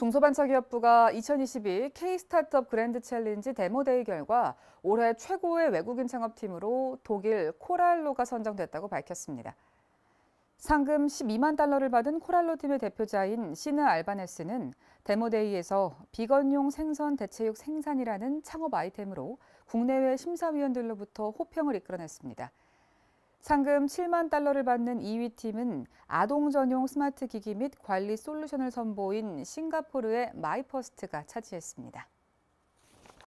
중소벤처기업부가 2022 K-스타트업 그랜드 챌린지 데모데이 결과 올해 최고의 외국인 창업팀으로 독일 코랄로가 선정됐다고 밝혔습니다. 상금 12만 달러를 받은 코랄로 팀의 대표자인 시나 알바네스는 데모데이에서 비건용 생선 대체육 생산이라는 창업 아이템으로 국내외 심사위원들로부터 호평을 이끌어냈습니다. 상금 7만 달러를 받는 2위 팀은 아동 전용 스마트 기기 및 관리 솔루션을 선보인 싱가포르의 마이퍼스트가 차지했습니다.